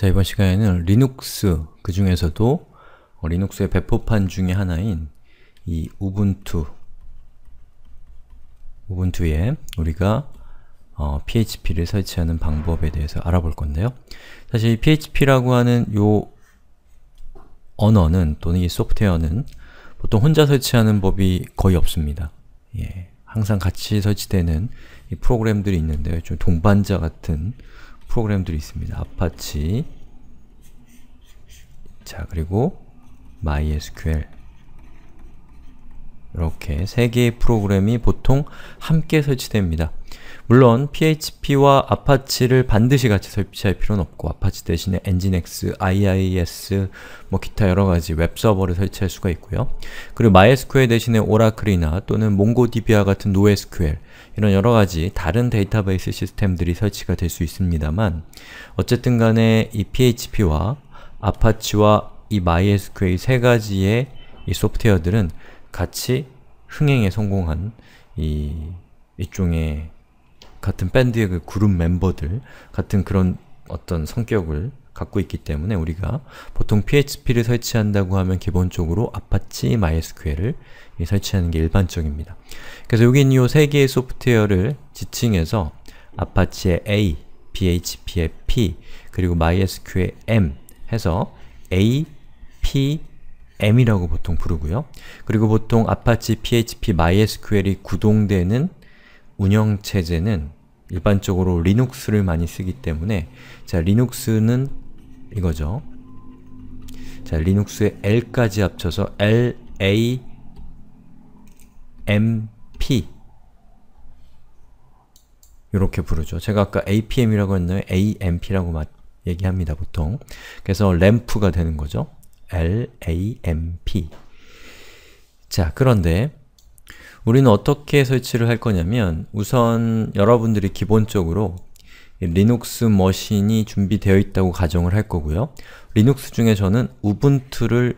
자, 이번 시간에는 리눅스, 그 중에서도 어, 리눅스의 배포판 중의 하나인 이 우분투 우분투에 우리가 어, php를 설치하는 방법에 대해서 알아볼 건데요. 사실 php라고 하는 요 언어는 또는 이 소프트웨어는 보통 혼자 설치하는 법이 거의 없습니다. 예, 항상 같이 설치되는 프로그램들이 있는데 좀 동반자 같은 프로그램들이 있습니다. 아파치 자 그리고 MySQL 이렇게 세 개의 프로그램이 보통 함께 설치됩니다. 물론 PHP와 아파치를 반드시 같이 설치할 필요는 없고 아파치 대신에 엔진엑스, IIS, 뭐 기타 여러가지 웹서버를 설치할 수가 있고요. 그리고 MySQL 대신에 오라클이나 또는 몽고DB와 같은 NoSQL 이런 여러가지 다른 데이터베이스 시스템들이 설치가 될 수 있습니다만 어쨌든 간에 이 PHP와 아파치와 이 MySQL 세 가지의 이 소프트웨어들은 같이 흥행에 성공한 이 일종의 같은 밴드의 그 그룹 멤버들 같은 그런 어떤 성격을 갖고 있기 때문에 우리가 보통 PHP를 설치한다고 하면 기본적으로 아파치 MySQL을 설치하는 게 일반적입니다. 그래서 여기 있는 이 세 개의 소프트웨어를 지칭해서 아파치의 A, PHP의 P, 그리고 MySQL의 M 해서 A, P, M이라고 보통 부르고요. 그리고 보통 아파치 PHP MySQL이 구동되는 운영체제는 일반적으로 리눅스를 많이 쓰기 때문에 자, 리눅스는 이거죠. 자, 리눅스의 L까지 합쳐서 L, A, M, P 이렇게 부르죠. 제가 아까 APM이라고 했나요? AMP라고 얘기합니다, 보통. 그래서 램프가 되는 거죠. L, A, M, P 자, 그런데 우리는 어떻게 설치를 할 거냐면 우선 여러분들이 기본적으로 리눅스 머신이 준비되어 있다고 가정을 할 거고요. 리눅스 중에 저는 우분투를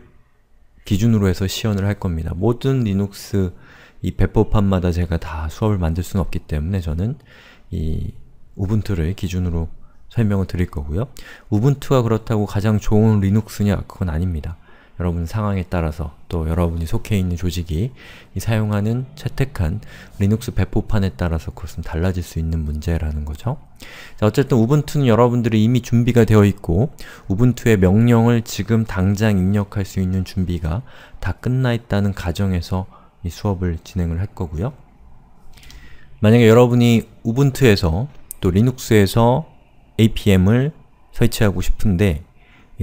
기준으로 해서 시연을 할 겁니다. 모든 리눅스 이 배포판마다 제가 다 수업을 만들 수는 없기 때문에 저는 이 우분투를 기준으로 설명을 드릴 거고요. 우분투가 그렇다고 가장 좋은 리눅스냐? 그건 아닙니다. 여러분 상황에 따라서 또 여러분이 속해 있는 조직이 사용하는 채택한 리눅스 배포판에 따라서 그것은 달라질 수 있는 문제라는 거죠. 자, 어쨌든 우분투는 여러분들이 이미 준비가 되어 있고 우분투의 명령을 지금 당장 입력할 수 있는 준비가 다 끝나 있다는 가정에서 이 수업을 진행을 할 거고요. 만약에 여러분이 우분투에서 또 리눅스에서 APM을 설치하고 싶은데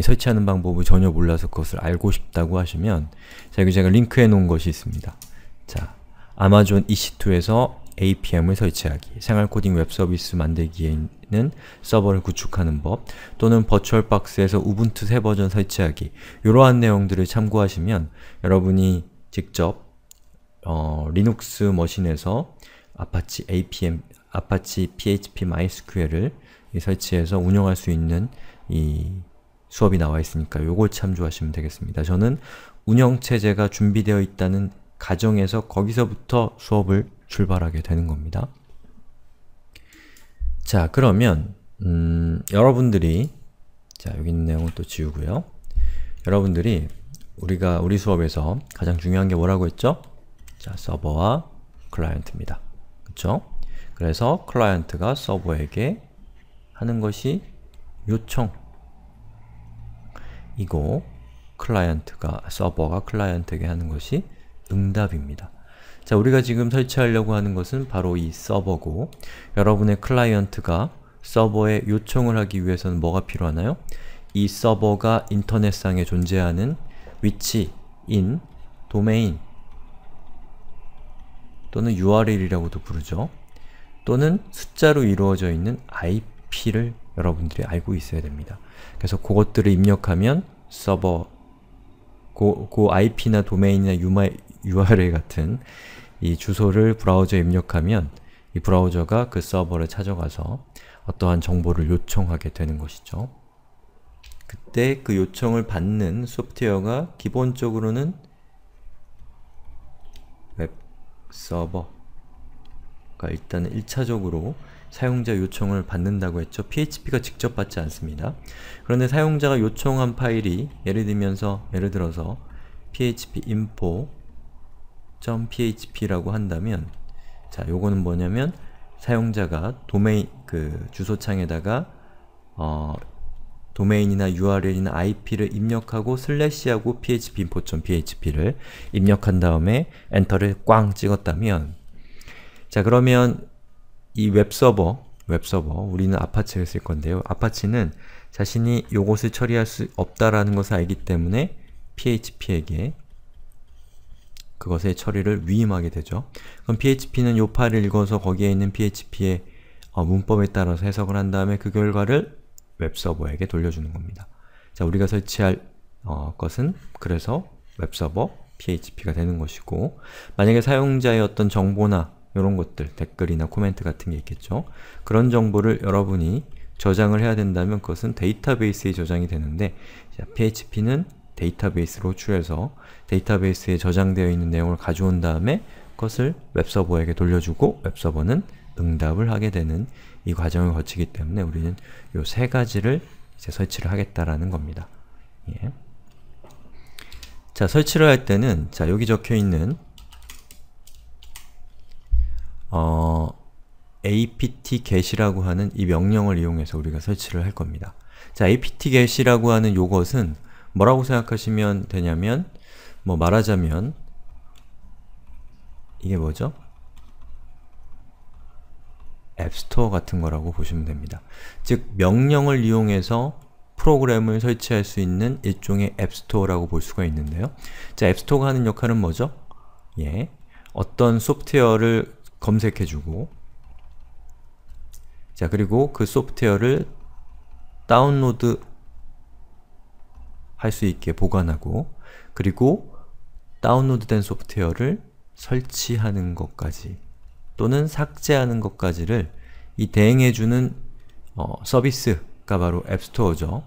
설치하는 방법을 전혀 몰라서 그것을 알고 싶다고 하시면 자, 여기 제가 링크해 놓은 것이 있습니다. 자, 아마존 EC2에서 APM을 설치하기, 생활코딩 웹서비스 만들기에는 서버를 구축하는 법, 또는 버추얼박스에서 우분투 새 버전 설치하기 이러한 내용들을 참고하시면 여러분이 직접 어, 리눅스 머신에서 아파치 APM, 아파치 PHP MySQL을 설치해서 운영할 수 있는 이 수업이 나와 있으니까 요걸 참조하시면 되겠습니다. 저는 운영체제가 준비되어 있다는 가정에서 거기서부터 수업을 출발하게 되는 겁니다. 자, 그러면 음, 여러분들이 자, 여기 있는 내용은 또 지우고요. 여러분들이 우리가 우리 수업에서 가장 중요한 게 뭐라고 했죠? 자, 서버와 클라이언트입니다. 그쵸? 그래서 클라이언트가 서버에게 하는 것이 요청 이고 클라이언트가 서버가 클라이언트에게 하는 것이 응답입니다. 자, 우리가 지금 설치하려고 하는 것은 바로 이 서버고 여러분의 클라이언트가 서버에 요청을 하기 위해서는 뭐가 필요하나요? 이 서버가 인터넷상에 존재하는 위치, 인, 도메인 또는 URL이라고도 부르죠. 또는 숫자로 이루어져 있는 IP를 여러분들이 알고 있어야 됩니다. 그래서 그것들을 입력하면 서버 고, 고 IP나 도메인이나 유마, URL 같은 이 주소를 브라우저에 입력하면 이 브라우저가 그 서버를 찾아가서 어떠한 정보를 요청하게 되는 것이죠. 그때 그 요청을 받는 소프트웨어가 기본적으로는 웹 서버가 일단은 1차적으로 사용자 요청을 받는다고 했죠. PHP가 직접 받지 않습니다. 그런데 사용자가 요청한 파일이 예를 들면서 예를 들어서 php info.php라고 한다면 자, 요거는 뭐냐면 사용자가 도메인 그 주소창에다가 어, 도메인이나 URL이나 IP를 입력하고 슬래시하고 phpinfo.php를 입력한 다음에 엔터를 꽝 찍었다면 자 그러면 이 웹서버, 웹서버, 우리는 아파치를 쓸 건데요. 아파치는 자신이 요것을 처리할 수 없다라는 것을 알기 때문에 php에게 그것의 처리를 위임하게 되죠. 그럼 php는 요 파일을 읽어서 거기에 있는 php의 어, 문법에 따라서 해석을 한 다음에 그 결과를 웹서버에게 돌려주는 겁니다. 자, 우리가 설치할 어, 것은 그래서 웹서버 php가 되는 것이고 만약에 사용자의 어떤 정보나 이런 것들, 댓글이나 코멘트 같은 게 있겠죠. 그런 정보를 여러분이 저장을 해야 된다면 그것은 데이터베이스에 저장이 되는데 자, PHP는 데이터베이스로 호출해서 데이터베이스에 저장되어 있는 내용을 가져온 다음에 그것을 웹서버에게 돌려주고 웹서버는 응답을 하게 되는 이 과정을 거치기 때문에 우리는 이 세 가지를 이제 설치를 하겠다라는 겁니다. 예. 자, 설치를 할 때는 자, 여기 적혀있는 어, apt-get이라고 하는 이 명령을 이용해서 우리가 설치를 할 겁니다. 자, apt-get이라고 하는 요것은 뭐라고 생각하시면 되냐면 뭐 말하자면 이게 뭐죠? 앱스토어 같은 거라고 보시면 됩니다. 즉, 명령을 이용해서 프로그램을 설치할 수 있는 일종의 앱스토어라고 볼 수가 있는데요. 자, 앱스토어가 하는 역할은 뭐죠? 예, 어떤 소프트웨어를 검색해주고 자 그리고 그 소프트웨어를 다운로드 할 수 있게 보관하고 그리고 다운로드된 소프트웨어를 설치하는 것까지 또는 삭제하는 것까지를 이 대행해주는 어, 서비스가 바로 앱스토어죠.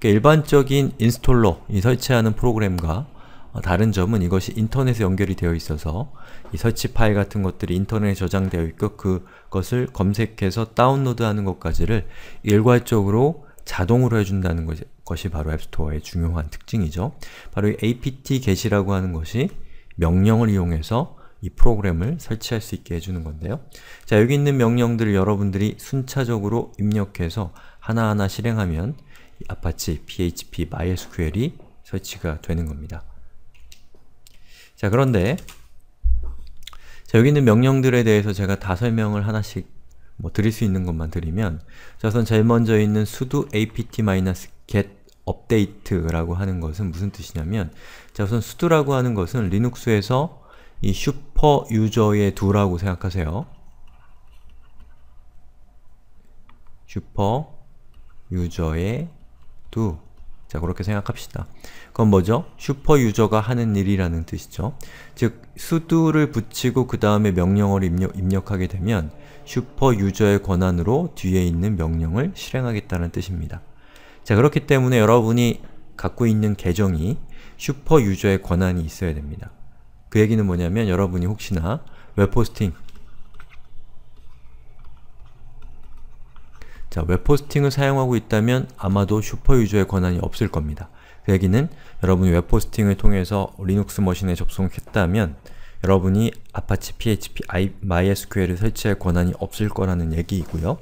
그러니까 일반적인 인스톨러, 이 설치하는 프로그램과 어, 다른 점은 이것이 인터넷에 연결이 되어 있어서 이 설치 파일 같은 것들이 인터넷에 저장되어 있고 그것을 검색해서 다운로드하는 것까지를 일괄적으로 자동으로 해준다는 것이 바로 앱스토어의 중요한 특징이죠. 바로 이 apt get이라고 하는 것이 명령을 이용해서 이 프로그램을 설치할 수 있게 해주는 건데요. 자, 여기 있는 명령들을 여러분들이 순차적으로 입력해서 하나하나 실행하면 아파치 php mysql이 설치가 되는 겁니다. 자, 그런데 자, 여기 있는 명령들에 대해서 제가 다 설명을 하나씩 뭐 드릴 수 있는 것만 드리면 자, 우선 제일 먼저 있는 sudo apt-get update라고 하는 것은 무슨 뜻이냐면 자, 우선 sudo라고 하는 것은 리눅스에서 이 슈퍼 유저의 두라고 생각하세요. 슈퍼 유저의 두. 자, 그렇게 생각합시다. 그건 뭐죠? 슈퍼 유저가 하는 일이라는 뜻이죠. 즉, 수두를 붙이고 그 다음에 명령어를 입력, 입력하게 되면 슈퍼 유저의 권한으로 뒤에 있는 명령을 실행하겠다는 뜻입니다. 자, 그렇기 때문에 여러분이 갖고 있는 계정이 슈퍼 유저의 권한이 있어야 됩니다. 그 얘기는 뭐냐면 여러분이 혹시나 웹호스팅 자, 웹포스팅을 사용하고 있다면 아마도 슈퍼유저의 권한이 없을 겁니다. 그 얘기는 여러분이 웹포스팅을 통해서 리눅스 머신에 접속했다면 여러분이 아파치 PHP MySQL을 설치할 권한이 없을 거라는 얘기이고요.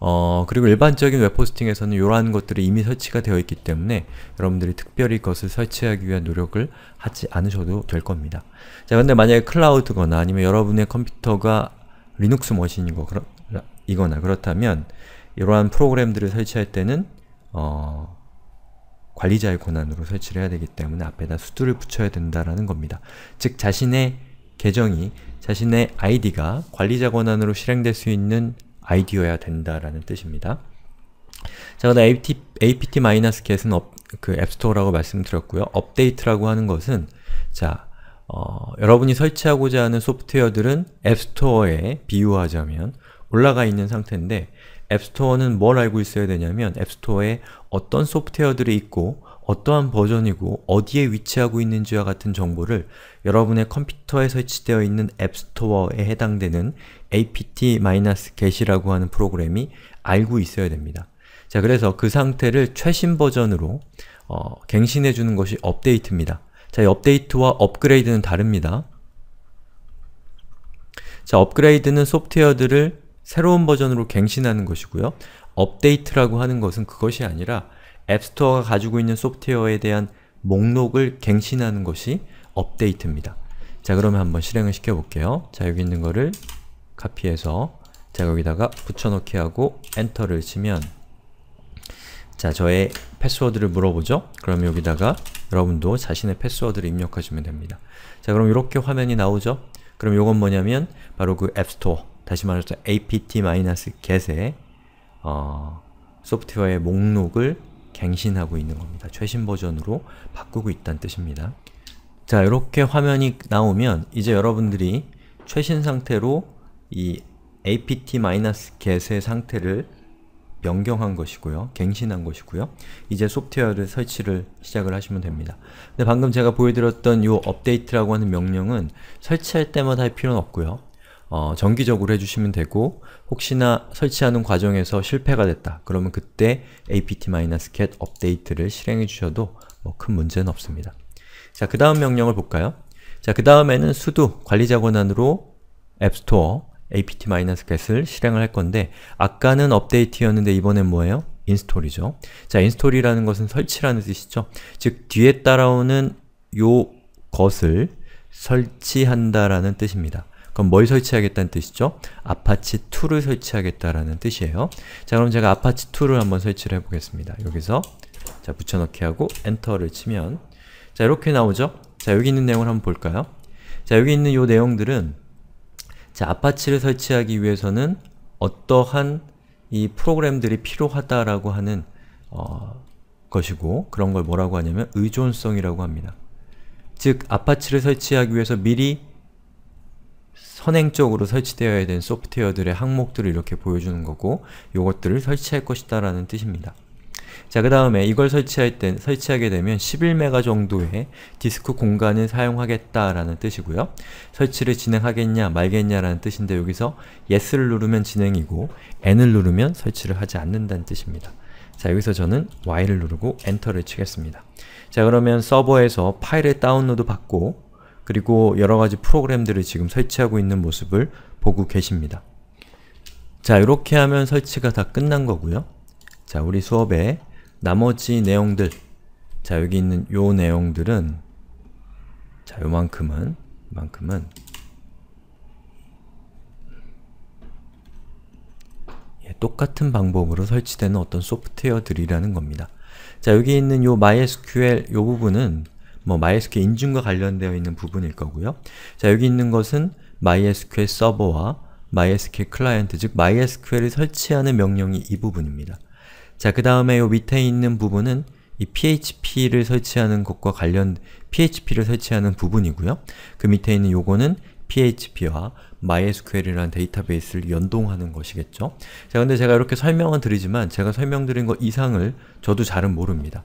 어, 그리고 일반적인 웹포스팅에서는 이러한 것들이 이미 설치가 되어 있기 때문에 여러분들이 특별히 그것을 설치하기 위한 노력을 하지 않으셔도 될 겁니다. 자, 근데 만약에 클라우드거나 아니면 여러분의 컴퓨터가 리눅스 머신이거나 그렇다면 이러한 프로그램들을 설치할 때는 어, 관리자의 권한으로 설치를 해야 되기 때문에 앞에다 수두를 붙여야 된다라는 겁니다. 즉 자신의 계정이 자신의 아이디가 관리자 권한으로 실행될 수 있는 아이디어야 된다라는 뜻입니다. 자, 그다음 apt-get은 업, 그 앱스토어라고 말씀드렸고요. 업데이트라고 하는 것은 자, 어, 여러분이 설치하고자 하는 소프트웨어들은 앱스토어에 비유하자면 올라가 있는 상태인데 앱스토어는 뭘 알고 있어야 되냐면 앱스토어에 어떤 소프트웨어들이 있고 어떠한 버전이고 어디에 위치하고 있는지와 같은 정보를 여러분의 컴퓨터에 설치되어 있는 앱스토어에 해당되는 apt-get이라고 하는 프로그램이 알고 있어야 됩니다. 자, 그래서 그 상태를 최신 버전으로 어, 갱신해주는 것이 업데이트입니다. 자, 이 업데이트와 업그레이드는 다릅니다. 자, 업그레이드는 소프트웨어들을 새로운 버전으로 갱신하는 것이고요. 업데이트라고 하는 것은 그것이 아니라 앱스토어가 가지고 있는 소프트웨어에 대한 목록을 갱신하는 것이 업데이트입니다. 자 그러면 한번 실행을 시켜볼게요. 자 여기 있는 거를 카피해서 자 여기다가 붙여넣기 하고 엔터를 치면 자 저의 패스워드를 물어보죠? 그럼 여기다가 여러분도 자신의 패스워드를 입력하시면 됩니다. 자 그럼 이렇게 화면이 나오죠? 그럼 이건 뭐냐면 바로 그 앱스토어 다시 말해서 apt-get의 어, 소프트웨어의 목록을 갱신하고 있는 겁니다. 최신 버전으로 바꾸고 있다는 뜻입니다. 자, 이렇게 화면이 나오면 이제 여러분들이 최신 상태로 이 apt-get의 상태를 변경한 것이고요. 갱신한 것이고요. 이제 소프트웨어를 설치를 시작을 하시면 됩니다. 근데 방금 제가 보여드렸던 이업데이트라고 하는 명령은 설치할 때마다 할 필요는 없고요. 어, 정기적으로 해주시면 되고 혹시나 설치하는 과정에서 실패가 됐다 그러면 그때 apt-cat update를 실행해 주셔도 뭐큰 문제는 없습니다. 자, 그 다음 명령을 볼까요? 자, 그 다음에는 sudo 관리자 권한으로 앱스토어 apt-cat을 실행을 할 건데 아까는 업데이트였는데 이번엔 뭐예요? 인스톨이죠. 자, 인스톨이라는 것은 설치라는 뜻이죠. 즉, 뒤에 따라오는 요 것을 설치한다라는 뜻입니다. 그럼 뭘 설치하겠다는 뜻이죠? 아파치2를 설치하겠다라는 뜻이에요. 자, 그럼 제가 아파치2를 한번 설치를 해보겠습니다. 여기서 자, 붙여넣기 하고 엔터를 치면 자, 이렇게 나오죠? 자, 여기 있는 내용을 한번 볼까요? 자, 여기 있는 요 내용들은 자, 아파치를 설치하기 위해서는 어떠한 이 프로그램들이 필요하다라고 하는 어, 것이고 그런 걸 뭐라고 하냐면 의존성이라고 합니다. 즉, 아파치를 설치하기 위해서 미리 선행적으로 설치되어야 되는 소프트웨어들의 항목들을 이렇게 보여주는 거고 요것들을 설치할 것이다 라는 뜻입니다. 자, 그 다음에 이걸 설치할 때, 설치하게 되면 11메가 정도의 디스크 공간을 사용하겠다라는 뜻이고요. 설치를 진행하겠냐 말겠냐라는 뜻인데 여기서 yes를 누르면 진행이고 n을 누르면 설치를 하지 않는다는 뜻입니다. 자, 여기서 저는 y를 누르고 엔터를 치겠습니다. 자, 그러면 서버에서 파일을 다운로드 받고 그리고 여러가지 프로그램들을 지금 설치하고 있는 모습을 보고 계십니다. 자, 이렇게 하면 설치가 다 끝난 거고요. 자, 우리 수업에 나머지 내용들 자, 여기 있는 요 내용들은 자, 요만큼은 요만큼은 예, 똑같은 방법으로 설치되는 어떤 소프트웨어들이라는 겁니다. 자, 여기 있는 요 MySQL 요 부분은 뭐 MySQL 인증과 관련되어 있는 부분일 거고요. 자, 여기 있는 것은 MySQL 서버와 MySQL 클라이언트, 즉 MySQL을 설치하는 명령이 이 부분입니다. 자, 그 다음에 요 밑에 있는 부분은 이 PHP를 설치하는 것과 관련 PHP를 설치하는 부분이고요. 그 밑에 있는 요거는 PHP와 MySQL이라는 데이터베이스를 연동하는 것이겠죠. 자, 근데 제가 이렇게 설명은 드리지만 제가 설명드린 것 이상을 저도 잘은 모릅니다.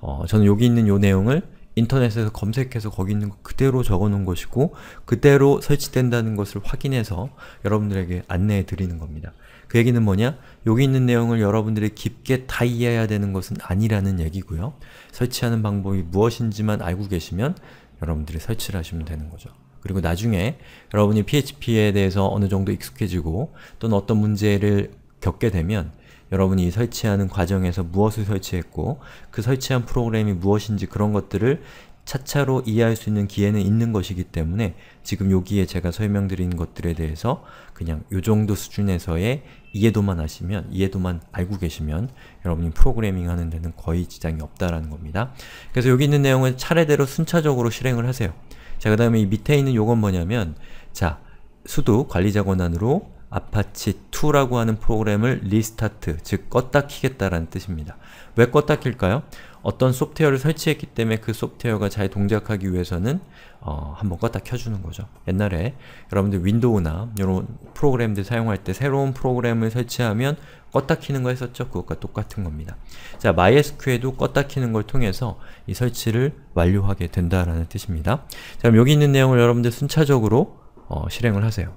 어, 저는 여기 있는 요 내용을 인터넷에서 검색해서 거기 있는 거 그대로 적어놓은 것이고 그대로 설치된다는 것을 확인해서 여러분들에게 안내해 드리는 겁니다. 그 얘기는 뭐냐? 여기 있는 내용을 여러분들이 깊게 다 이해해야 되는 것은 아니라는 얘기고요. 설치하는 방법이 무엇인지만 알고 계시면 여러분들이 설치를 하시면 되는 거죠. 그리고 나중에 여러분이 PHP에 대해서 어느 정도 익숙해지고 또는 어떤 문제를 겪게 되면 여러분이 설치하는 과정에서 무엇을 설치했고 그 설치한 프로그램이 무엇인지 그런 것들을 차차로 이해할 수 있는 기회는 있는 것이기 때문에 지금 여기에 제가 설명드린 것들에 대해서 그냥 요 정도 수준에서의 이해도만 하시면, 이해도만 알고 계시면 여러분이 프로그래밍 하는 데는 거의 지장이 없다라는 겁니다. 그래서 여기 있는 내용은 차례대로 순차적으로 실행을 하세요. 자, 그 다음에 밑에 있는 요건 뭐냐면 자, 수도 관리자 권한으로 아파치2라고 하는 프로그램을 리스타트, 즉 껐다 키겠다라는 뜻입니다. 왜 껐다 킬까요? 어떤 소프트웨어를 설치했기 때문에 그 소프트웨어가 잘 동작하기 위해서는 어, 한번 껐다 켜주는 거죠. 옛날에 여러분들 윈도우나 이런 프로그램들 사용할 때 새로운 프로그램을 설치하면 껐다 키는 거 했었죠? 그것과 똑같은 겁니다. 자, MySQL도 껐다 키는 걸 통해서 이 설치를 완료하게 된다라는 뜻입니다. 자, 그럼 여기 있는 내용을 여러분들 순차적으로 어, 실행을 하세요.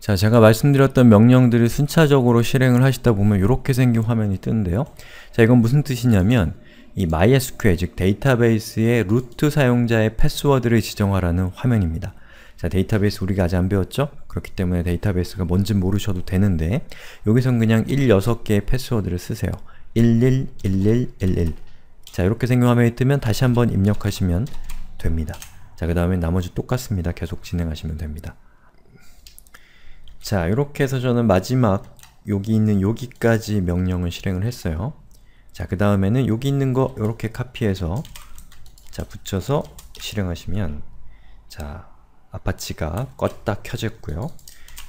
자 제가 말씀드렸던 명령들을 순차적으로 실행을 하시다 보면 이렇게 생긴 화면이 뜨는데요 자 이건 무슨 뜻이냐면 이 MySQL 즉 데이터베이스의 루트 사용자의 패스워드를 지정하라는 화면입니다 자 데이터베이스 우리가 아직 안 배웠죠? 그렇기 때문에 데이터베이스가 뭔지 모르셔도 되는데 여기선 그냥 1, 6개의 패스워드를 쓰세요 111111자 이렇게 생긴 화면이 뜨면 다시 한번 입력하시면 됩니다 자그 다음에 나머지 똑같습니다 계속 진행하시면 됩니다 자 이렇게 해서 저는 마지막 여기 있는 여기까지 명령을 실행을 했어요. 자 그 다음에는 여기 있는 거 이렇게 카피해서 자 붙여서 실행하시면 자 아파치가 껐다 켜졌고요.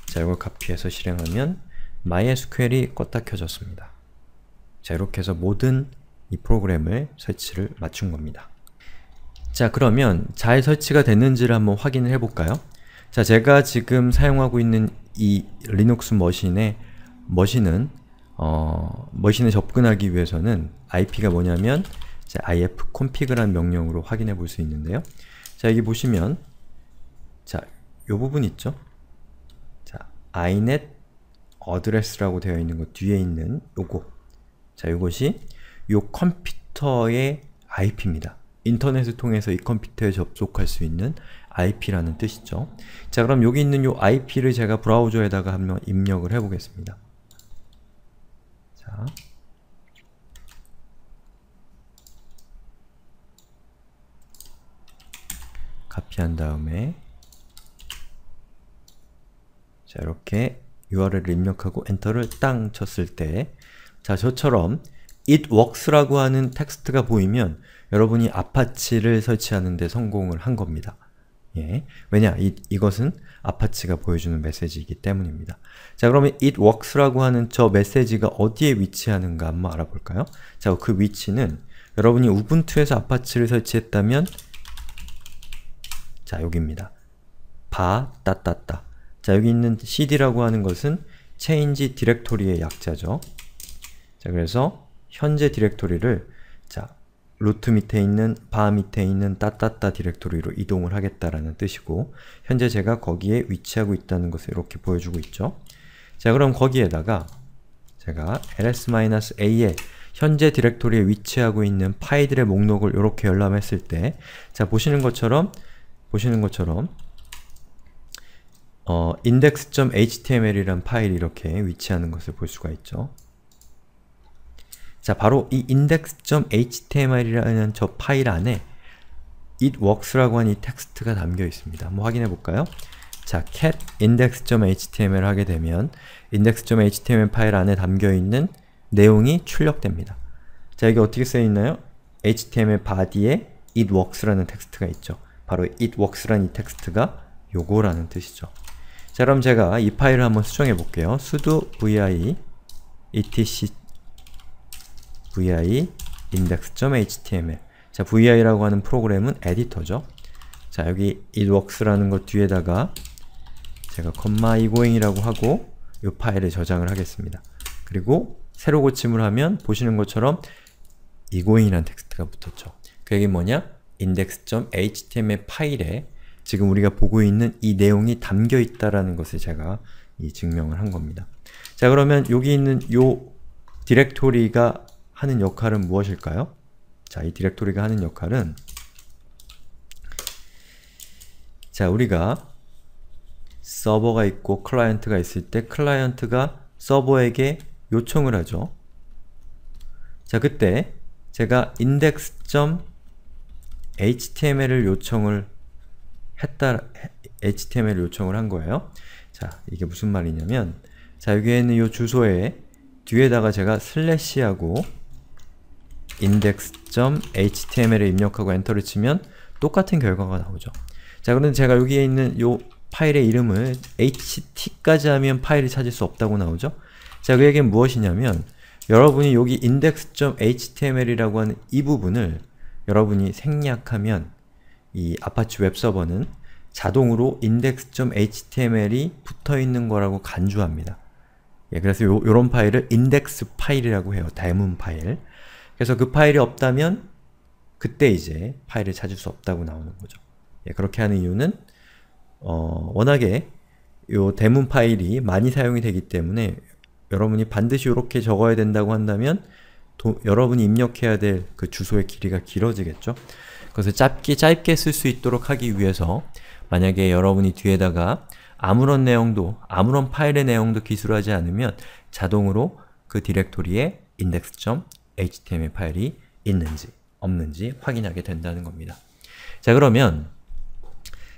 자 이걸 카피해서 실행하면 MySQL이 껐다 켜졌습니다. 자 이렇게 해서 모든 이 프로그램을 설치를 맞춘 겁니다. 자 그러면 잘 설치가 됐는지를 한번 확인을 해볼까요? 자 제가 지금 사용하고 있는 이 리눅스 머신의 머신은 어, 머신에 접근하기 위해서는 IP가 뭐냐면 ifconfig라는 명령으로 확인해 볼 수 있는데요. 자, 여기 보시면 자, 요 부분 있죠? 자, inet address라고 되어 있는 것 뒤에 있는 요거. 자, 요것이 요 컴퓨터의 IP입니다. 인터넷을 통해서 이 컴퓨터에 접속할 수 있는 IP라는 뜻이죠. 자 그럼 여기 있는 요 IP를 제가 브라우저에다가 한번 입력을 해보겠습니다. 자. 카피한 다음에 자 이렇게 URL을 입력하고 엔터를 땅 쳤을 때자 저처럼 it works라고 하는 텍스트가 보이면 여러분이 아파치를 설치하는데 성공을 한 겁니다. 예. 왜냐, 이, 이것은 아파치가 보여주는 메시지이기 때문입니다. 자, 그러면 it works라고 하는 저 메시지가 어디에 위치하는가 한번 알아볼까요? 자, 그 위치는 여러분이 우분투에서 아파치를 설치했다면 자, 여기입니다. 바, 따따따 자, 여기 있는 cd라고 하는 것은 change 디렉토리의 약자죠. 자, 그래서 현재 디렉토리를 루트 밑에 있는 바 밑에 있는 따따따 디렉토리로 이동을 하겠다라는 뜻이고 현재 제가 거기에 위치하고 있다는 것을 이렇게 보여주고 있죠. 자 그럼 거기에다가 제가 ls-a에 현재 디렉토리에 위치하고 있는 파일들의 목록을 이렇게 열람했을 때자 보시는 것처럼 보시는 것처럼 어, index.html이란 파일이 이렇게 위치하는 것을 볼 수가 있죠. 자, 바로 이 index.html이라는 저 파일 안에 it works라고 하는 이 텍스트가 담겨 있습니다. 한번 확인해 볼까요? 자, cat index.html 하게 되면 index.html 파일 안에 담겨 있는 내용이 출력됩니다. 자, 이게 어떻게 쓰여 있나요? html 바디에 it works라는 텍스트가 있죠. 바로 it works라는 이 텍스트가 요거라는 뜻이죠. 자, 그럼 제가 이 파일을 한번 수정해 볼게요. sudo vi etc vi index.html 자, vi라고 하는 프로그램은 에디터죠. 자, 여기 itworks라는 것 뒤에다가 제가 comma 이고잉이라고 하고 이 파일을 저장을 하겠습니다. 그리고 새로 고침을 하면 보시는 것처럼 이고잉이라는 텍스트가 붙었죠. 그게 뭐냐? index.html 파일에 지금 우리가 보고 있는 이 내용이 담겨있다라는 것을 제가 이 증명을 한 겁니다. 자 그러면 여기 있는 요 디렉토리가 하는 역할은 무엇일까요? 자, 이 디렉토리가 하는 역할은 자, 우리가 서버가 있고 클라이언트가 있을 때 클라이언트가 서버에게 요청을 하죠. 자, 그때 제가 index.html을 요청을 했다 HTML을 요청을 한 거예요. 자, 이게 무슨 말이냐면 자, 여기에 있는 이 주소에 뒤에다가 제가 슬래시하고 index.html을 입력하고 엔터를 치면 똑같은 결과가 나오죠. 자, 그런데 제가 여기에 있는 요 파일의 이름을 ht까지 하면 파일을 찾을 수 없다고 나오죠. 자, 그 얘기는 무엇이냐면 여러분이 여기 index.html이라고 하는 이 부분을 여러분이 생략하면 이 아파치 웹서버는 자동으로 index.html이 붙어있는 거라고 간주합니다. 예, 그래서 요, 런 파일을 index 파일이라고 해요. 닮은 파일. 그래서 그 파일이 없다면 그때 이제 파일을 찾을 수 없다고 나오는 거죠. 예, 그렇게 하는 이유는 어, 워낙에 이 대문 파일이 많이 사용이 되기 때문에 여러분이 반드시 이렇게 적어야 된다고 한다면 도, 여러분이 입력해야 될 그 주소의 길이가 길어지겠죠? 그래서 짧게 짧게 쓸 수 있도록 하기 위해서 만약에 여러분이 뒤에다가 아무런 내용도, 아무런 파일의 내용도 기술하지 않으면 자동으로 그 디렉토리에 index. html 파일이 있는지 없는지 확인하게 된다는 겁니다. 자 그러면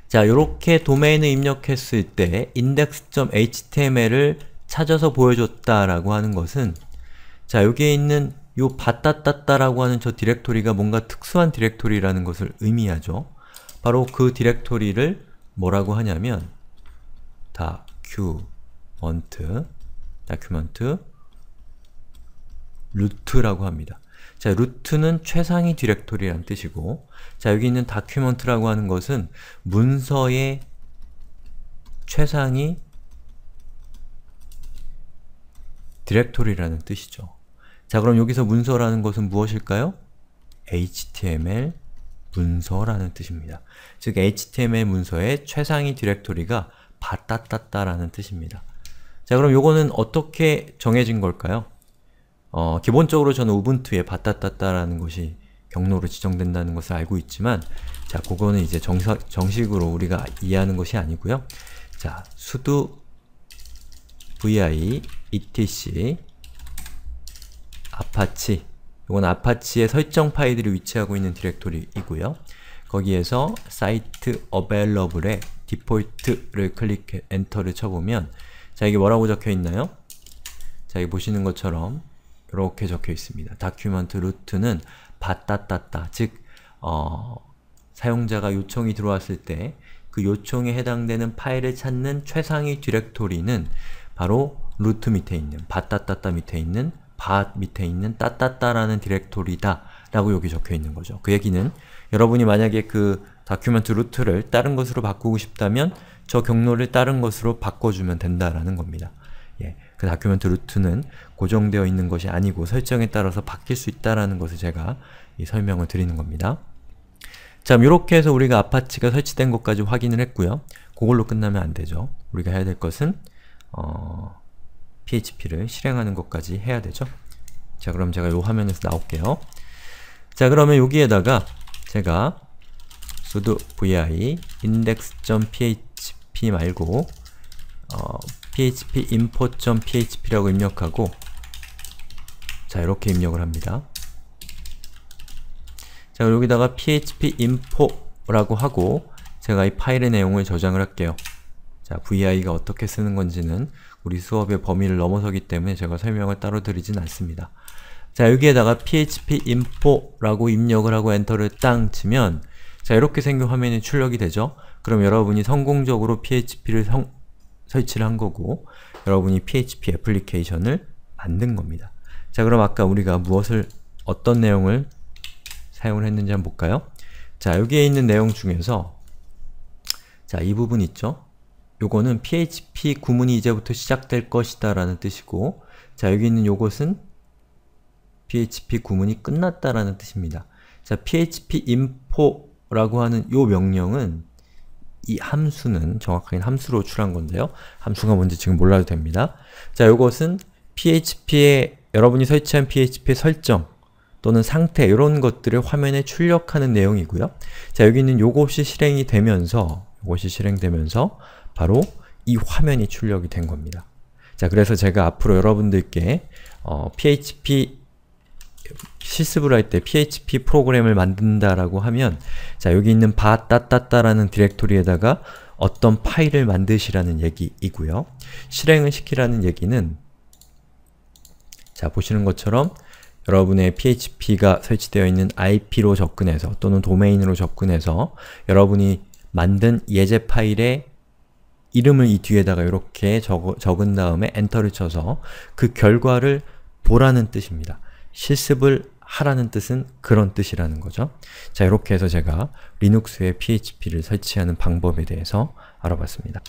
자 이렇게 도메인을 입력했을 때 index.html을 찾아서 보여줬다라고 하는 것은 자 여기에 있는 요 바따따따라고 하는 저 디렉토리가 뭔가 특수한 디렉토리라는 것을 의미하죠. 바로 그 디렉토리를 뭐라고 하냐면 다큐먼트 다큐먼트 루트라고 합니다. 자, 루트는 최상위 디렉토리라는 뜻이고 자, 여기 있는 다큐먼트라고 하는 것은 문서의 최상위 디렉토리라는 뜻이죠. 자, 그럼 여기서 문서라는 것은 무엇일까요? html 문서라는 뜻입니다. 즉, html 문서의 최상위 디렉토리가 바따따따라는 뜻입니다. 자, 그럼 요거는 어떻게 정해진 걸까요? 어, 기본적으로 저는 우분투에 바따따따라는 것이 경로로 지정된다는 것을 알고 있지만 자, 그거는 이제 정사, 정식으로 우리가 이해하는 것이 아니고요. 자, sudo vi etc 아파치 이건 아파치의 설정 파일들이 위치하고 있는 디렉토리이고요. 거기에서 site available의 default를 클릭해 엔터를 쳐보면 자, 이게 뭐라고 적혀있나요? 자, 여기 보시는 것처럼 이렇게 적혀 있습니다. d o c u m e 는 받다 땄다, 즉 어, 사용자가 요청이 들어왔을 때 그 요청에 해당되는 파일을 찾는 최상위 디렉토리는 바로 루트 밑에 있는, 받다 땄다 밑에 있는, 밭 밑에 있는 따따따라는 디렉토리다 라고 여기 적혀 있는 거죠. 그 얘기는 여러분이 만약에 그 다큐멘트 루트를 다른 것으로 바꾸고 싶다면 저 경로를 다른 것으로 바꿔주면 된다라는 겁니다. 예. 그 다큐멘트 루트는 고정되어 있는 것이 아니고 설정에 따라서 바뀔 수 있다라는 것을 제가 이 설명을 드리는 겁니다. 자, 이렇게 해서 우리가 아파치가 설치된 것까지 확인을 했고요. 그걸로 끝나면 안 되죠. 우리가 해야 될 것은 어, PHP를 실행하는 것까지 해야 되죠. 자, 그럼 제가 이 화면에서 나올게요. 자, 그러면 여기에다가 제가 sudo vi index.php 말고 어, php info.php라고 입력하고 자, 이렇게 입력을 합니다. 자, 여기다가 php info라고 하고 제가 이 파일의 내용을 저장을 할게요. 자, vi가 어떻게 쓰는 건지는 우리 수업의 범위를 넘어서기 때문에 제가 설명을 따로 드리진 않습니다. 자, 여기에다가 php info라고 입력을 하고 엔터를 땅 치면 자, 이렇게 생긴 화면이 출력이 되죠? 그럼 여러분이 성공적으로 php를 성, 설치를 한 거고 여러분이 PHP 애플리케이션을 만든 겁니다. 자 그럼 아까 우리가 무엇을 어떤 내용을 사용을 했는지 한번 볼까요? 자 여기에 있는 내용 중에서 자 이 부분 있죠? 요거는 PHP 구문이 이제부터 시작될 것이다 라는 뜻이고 자 여기 있는 요것은 PHP 구문이 끝났다라는 뜻입니다. 자 php info라고 하는 요 명령은 이 함수는 정확하게 함수로 출한 건데요. 함수가 뭔지 지금 몰라도 됩니다. 자, 이것은 PHP에 여러분이 설치한 PHP의 설정 또는 상태 이런 것들을 화면에 출력하는 내용이고요. 자, 여기 있는 요것이 실행이 되면서 요것이 실행되면서 바로 이 화면이 출력이 된 겁니다. 자, 그래서 제가 앞으로 여러분들께 어, PHP 실습을 할 때 PHP 프로그램을 만든다라고 하면 자 여기 있는 바따따따라는 디렉토리에다가 어떤 파일을 만드시라는 얘기이고요. 실행을 시키라는 얘기는 자 보시는 것처럼 여러분의 PHP가 설치되어 있는 IP로 접근해서 또는 도메인으로 접근해서 여러분이 만든 예제 파일의 이름을 이 뒤에다가 이렇게 적은 다음에 엔터를 쳐서 그 결과를 보라는 뜻입니다. 실습을 하라는 뜻은 그런 뜻이라는 거죠. 자, 이렇게 해서 제가 리눅스에 PHP를 설치하는 방법에 대해서 알아봤습니다.